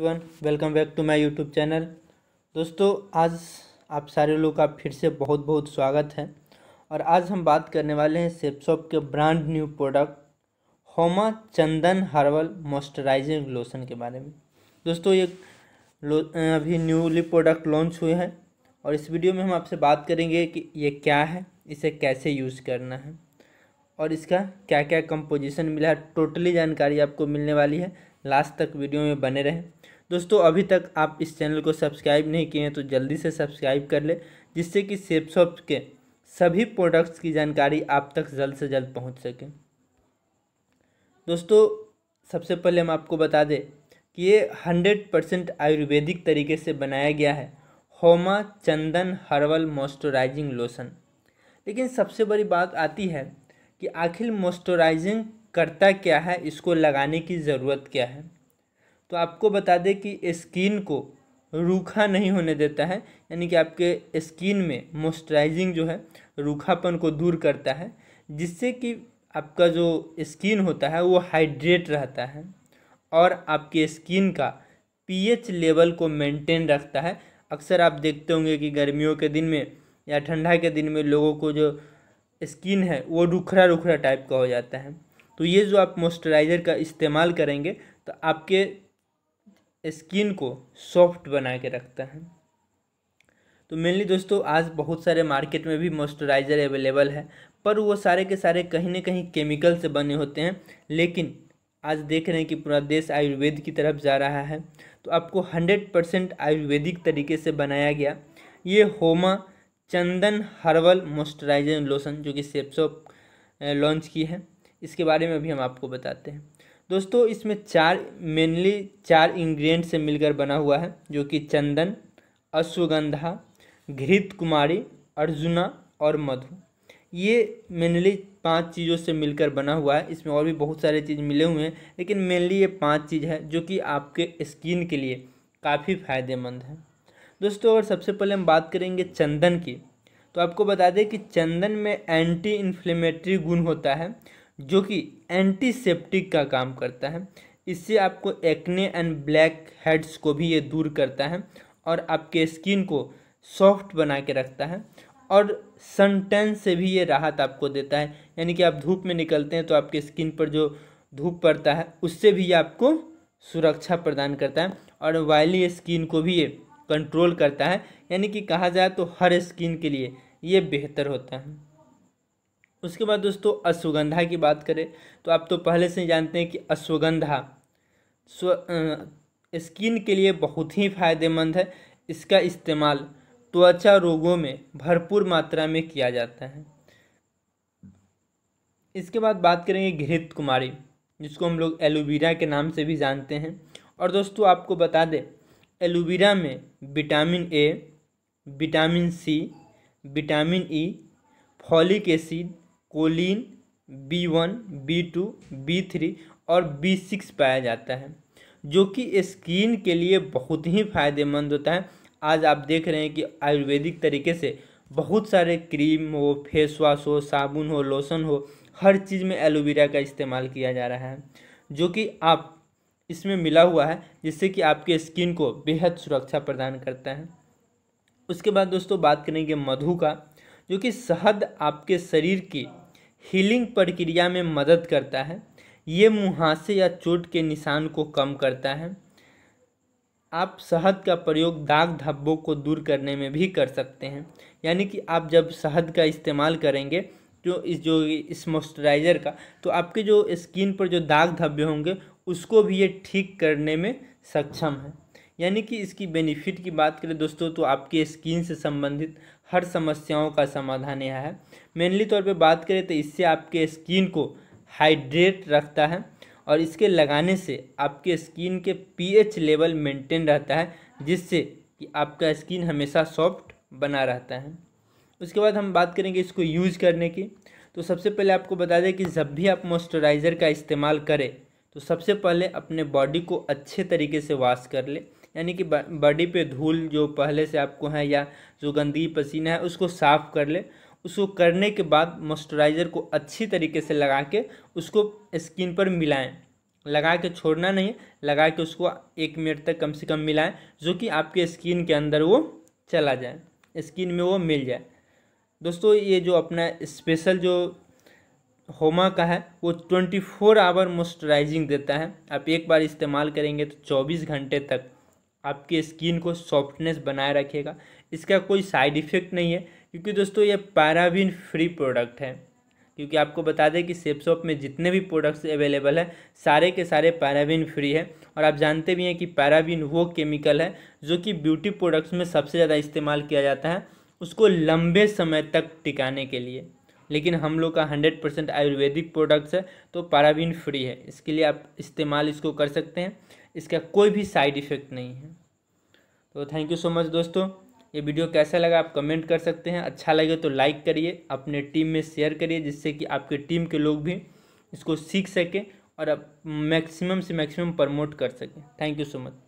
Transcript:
one welcome back to my YouTube channel दोस्तों आज आप सारे लोग का फिर से बहुत बहुत स्वागत है और आज हम बात करने वाले हैं सेपसॉप के ब्रांड न्यू प्रोडक्ट होमा चंदन हर्बल मॉइस्चराइजिंग लोशन के बारे में दोस्तों ये अभी न्यूली प्रोडक्ट लॉन्च हुए हैं और इस वीडियो में हम आपसे बात करेंगे कि ये क्या है इसे कैसे यूज़ करना है और इसका क्या क्या कंपोजिशन मिला है टोटली जानकारी आपको मिलने वाली है लास्ट तक वीडियो में बने रहें दोस्तों अभी तक आप इस चैनल को सब्सक्राइब नहीं किए हैं तो जल्दी से सब्सक्राइब कर लें जिससे कि सेपसॉप के सभी प्रोडक्ट्स की जानकारी आप तक जल्द से जल्द पहुंच सके दोस्तों सबसे पहले हम आपको बता दें कि ये हंड्रेड परसेंट आयुर्वेदिक तरीके से बनाया गया है होमा चंदन हर्बल मॉइस्चराइजिंग लोशन लेकिन सबसे बड़ी बात आती है कि आखिर मॉइस्चराइजिंग करता क्या है इसको लगाने की ज़रूरत क्या है तो आपको बता दें कि स्किन को रूखा नहीं होने देता है यानी कि आपके स्किन में मॉइस्चराइजिंग जो है रूखापन को दूर करता है जिससे कि आपका जो स्किन होता है वो हाइड्रेट रहता है और आपके स्किन का पीएच लेवल को मेंटेन रखता है अक्सर आप देखते होंगे कि गर्मियों के दिन में या ठंडा के दिन में लोगों को जो स्किन है वो रुखरा रुखरा टाइप का हो जाता है तो ये जो आप मॉइस्चराइज़र का इस्तेमाल करेंगे तो आपके स्किन को सॉफ्ट बना के रखता है तो मेनली दोस्तों आज बहुत सारे मार्केट में भी मॉइस्चराइज़र अवेलेबल है पर वो सारे के सारे कहीं ना कहीं केमिकल से बने होते हैं लेकिन आज देख रहे हैं कि पूरा देश आयुर्वेद की तरफ जा रहा है तो आपको हंड्रेड परसेंट आयुर्वेदिक तरीके से बनाया गया ये होमा चंदन हर्बल मॉइस्चराइजर लोशन जो कि सेप्सो लॉन्च की है इसके बारे में भी हम आपको बताते हैं दोस्तों इसमें चार मेनली चार इंग्रेडिएंट से मिलकर बना हुआ है जो कि चंदन अश्वगंधा घृत कुमारी अर्जुना और मधु ये मेनली पांच चीज़ों से मिलकर बना हुआ है इसमें और भी बहुत सारे चीज़ मिले हुए हैं लेकिन मेनली ये पांच चीज़ है जो कि आपके स्किन के लिए काफ़ी फायदेमंद है दोस्तों अगर सबसे पहले हम बात करेंगे चंदन की तो आपको बता दें कि चंदन में एंटी इन्फ्लेमेटरी गुण होता है जो कि एंटीसेप्टिक का काम करता है इससे आपको एक्ने एंड ब्लैक हेड्स को भी ये दूर करता है और आपके स्किन को सॉफ्ट बना के रखता है और सनटैन से भी ये राहत आपको देता है यानी कि आप धूप में निकलते हैं तो आपके स्किन पर जो धूप पड़ता है उससे भी ये आपको सुरक्षा प्रदान करता है और वायली स्किन को भी ये कंट्रोल करता है यानी कि कहा जाए तो हर स्किन के लिए ये बेहतर होता है उसके बाद दोस्तों अश्वगंधा की बात करें तो आप तो पहले से जानते हैं कि अश्वगंधा स्व स्किन के लिए बहुत ही फायदेमंद है इसका इस्तेमाल त्वचा रोगों में भरपूर मात्रा में किया जाता है इसके बाद बात करेंगे घृत कुमारी जिसको हम लोग एलोवेरा के नाम से भी जानते हैं और दोस्तों आपको बता दें एलोवेरा में vitamin A vitamin C vitamin E folic acid choline B one B two B three और बी सिक्स पाया जाता है जो कि स्किन के लिए बहुत ही फायदेमंद होता है आज आप देख रहे हैं कि आयुर्वेदिक तरीके से बहुत सारे क्रीम हो फेस वॉश हो साबुन हो लोशन हो हर चीज़ में एलोवेरा का इस्तेमाल किया जा रहा है जो कि आप इसमें मिला हुआ है जिससे कि आपके स्किन को बेहद सुरक्षा प्रदान करता है उसके बाद दोस्तों बात करेंगे मधु का जो कि शहद आपके शरीर की हीलिंग प्रक्रिया में मदद करता है ये मुहासे या चोट के निशान को कम करता है आप शहद का प्रयोग दाग धब्बों को दूर करने में भी कर सकते हैं यानी कि आप जब शहद का इस्तेमाल करेंगे जो इस जो इस मॉइस्चराइज़र का तो आपके जो स्किन पर जो दाग धब्बे होंगे उसको भी ये ठीक करने में सक्षम है यानी कि इसकी बेनिफिट की बात करें दोस्तों तो आपके स्किन से संबंधित हर समस्याओं का समाधान यह है मेनली तौर पे बात करें तो इससे आपके स्किन को हाइड्रेट रखता है और इसके लगाने से आपके स्किन के पीएच लेवल मेंटेन रहता है जिससे कि आपका स्किन हमेशा सॉफ्ट बना रहता है उसके बाद हम बात करेंगे इसको यूज करने की तो सबसे पहले आपको बता दें कि जब भी आप मॉइस्चराइज़र का इस्तेमाल करें तो सबसे पहले अपने बॉडी को अच्छे तरीके से वॉश कर ले यानी कि बॉडी पे धूल जो पहले से आपको है या जो गंदगी पसीना है उसको साफ़ कर ले उसको करने के बाद मॉइस्चराइज़र को अच्छी तरीके से लगा के उसको स्किन पर मिलाएं लगा के छोड़ना नहीं लगा के उसको एक मिनट तक कम से कम मिलाएं जो कि आपके स्किन के अंदर वो चला जाए स्किन में वो मिल जाए दोस्तों ये जो अपना स्पेशल जो होमा का है वो ट्वेंटी फोर आवर मॉइस्चराइजिंग देता है आप एक बार इस्तेमाल करेंगे तो चौबीस घंटे तक आपकी स्किन को सॉफ्टनेस बनाए रखेगा इसका कोई साइड इफ़ेक्ट नहीं है क्योंकि दोस्तों ये पैराबिन फ्री प्रोडक्ट है क्योंकि आपको बता दें कि सेप शॉप में जितने भी प्रोडक्ट्स अवेलेबल हैं सारे के सारे पैराबिन फ्री है और आप जानते भी हैं कि पैराबिन वो केमिकल है जो कि ब्यूटी प्रोडक्ट्स में सबसे ज़्यादा इस्तेमाल किया जाता है उसको लंबे समय तक टिकाने के लिए लेकिन हम लोग का हंड्रेड परसेंट आयुर्वेदिक प्रोडक्ट्स है तो पाराबीन फ्री है इसके लिए आप इस्तेमाल इसको कर सकते हैं इसका कोई भी साइड इफ़ेक्ट नहीं है तो थैंक यू सो मच दोस्तों ये वीडियो कैसा लगा आप कमेंट कर सकते हैं अच्छा लगे तो लाइक करिए अपने टीम में शेयर करिए जिससे कि आपके टीम के लोग भी इसको सीख सकें और मैक्सिमम से मैक्सिमम प्रमोट कर सकें थैंक यू सो मच